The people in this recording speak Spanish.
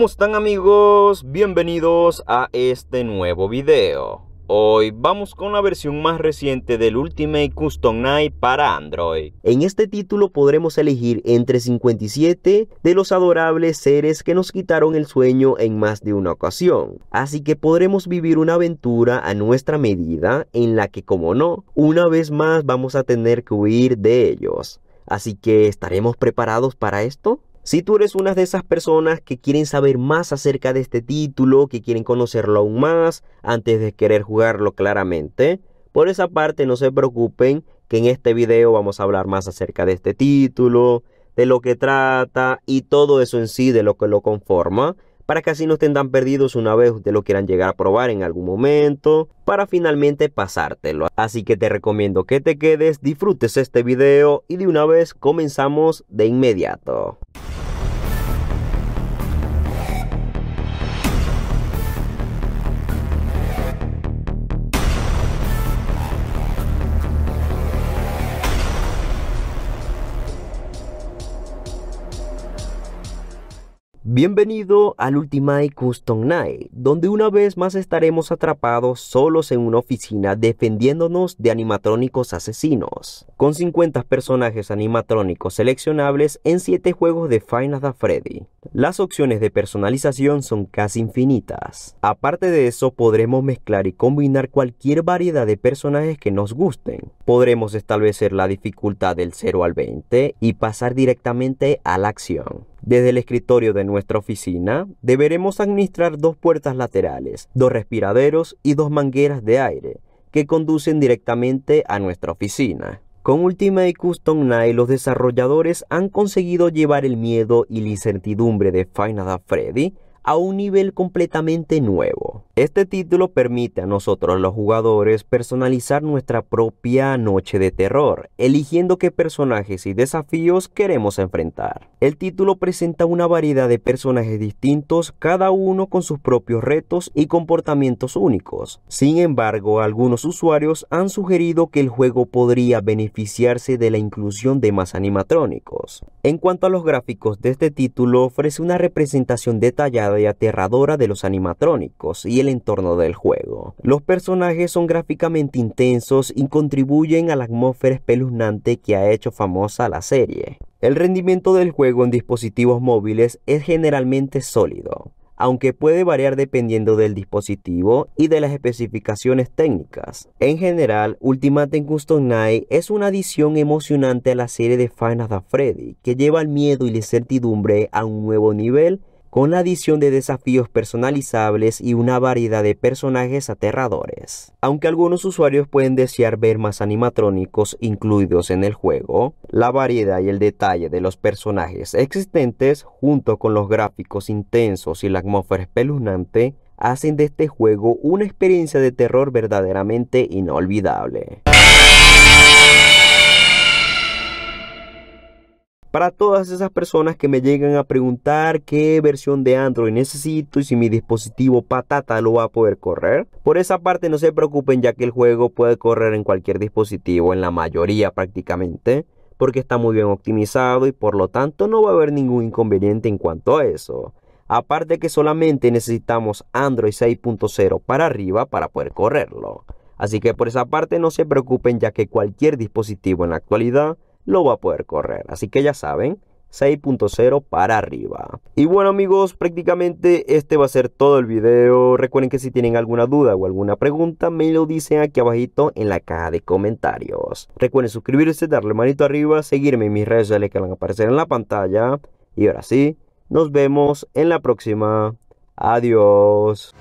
¿Cómo están amigos? Bienvenidos a este nuevo video. Hoy vamos con la versión más reciente del Ultimate Custom Night para Android. En este título podremos elegir entre 57 de los adorables seres que nos quitaron el sueño en más de una ocasión. Así que podremos vivir una aventura a nuestra medida en la que como no, una vez más vamos a tener que huir de ellos. Así que ¿estaremos preparados para esto? Si tú eres una de esas personas que quieren saber más acerca de este título, que quieren conocerlo aún más antes de querer jugarlo claramente, por esa parte no se preocupen que en este video vamos a hablar más acerca de este título, de lo que trata y todo eso en sí de lo que lo conforma, para que así no estén tan perdidos una vez ustedes lo quieran llegar a probar en algún momento, para finalmente pasártelo. Así que te recomiendo que te quedes, disfrutes este video y de una vez comenzamos de inmediato. Bienvenido al Ultimate Custom Night, donde una vez más estaremos atrapados solos en una oficina defendiéndonos de animatrónicos asesinos, con 50 personajes animatrónicos seleccionables en 7 juegos de Final da Freddy. Las opciones de personalización son casi infinitas. Aparte de eso, podremos mezclar y combinar cualquier variedad de personajes que nos gusten. Podremos establecer la dificultad del 0 al 20 y pasar directamente a la acción. Desde el escritorio de nuestra oficina, deberemos administrar dos puertas laterales, dos respiraderos y dos mangueras de aire que conducen directamente a nuestra oficina. Con Ultimate Custom Night, los desarrolladores han conseguido llevar el miedo y la incertidumbre de Final Freddy a un nivel completamente nuevo. Este título permite a nosotros los jugadores personalizar nuestra propia noche de terror, eligiendo qué personajes y desafíos queremos enfrentar. El título presenta una variedad de personajes distintos, cada uno con sus propios retos y comportamientos únicos. Sin embargo, algunos usuarios han sugerido que el juego podría beneficiarse de la inclusión de más animatrónicos. En cuanto a los gráficos de este título, ofrece una representación detallada y aterradora de los animatrónicos y el entorno del juego. Los personajes son gráficamente intensos y contribuyen a la atmósfera espeluznante que ha hecho famosa la serie. El rendimiento del juego en dispositivos móviles es generalmente sólido, aunque puede variar dependiendo del dispositivo y de las especificaciones técnicas. En general, Ultimate Custom Night es una adición emocionante a la serie de Final Fantasy Freddy, que lleva el miedo y la incertidumbre a un nuevo nivel con la adición de desafíos personalizables y una variedad de personajes aterradores. Aunque algunos usuarios pueden desear ver más animatrónicos incluidos en el juego, la variedad y el detalle de los personajes existentes, junto con los gráficos intensos y la atmósfera espeluznante, hacen de este juego una experiencia de terror verdaderamente inolvidable. Para todas esas personas que me llegan a preguntar qué versión de Android necesito y si mi dispositivo patata lo va a poder correr, por esa parte no se preocupen ya que el juego puede correr en cualquier dispositivo, en la mayoría prácticamente, porque está muy bien optimizado y por lo tanto no va a haber ningún inconveniente en cuanto a eso. Aparte que solamente necesitamos Android 6.0 para arriba para poder correrlo. Así que por esa parte no se preocupen ya que cualquier dispositivo en la actualidad lo va a poder correr. Así que ya saben, 6.0 para arriba. Y bueno amigos, prácticamente este va a ser todo el video. Recuerden que si tienen alguna duda o alguna pregunta, me lo dicen aquí abajito en la caja de comentarios. Recuerden suscribirse, darle manito arriba, seguirme en mis redes sociales que van a aparecer en la pantalla. Y ahora sí, nos vemos en la próxima. Adiós.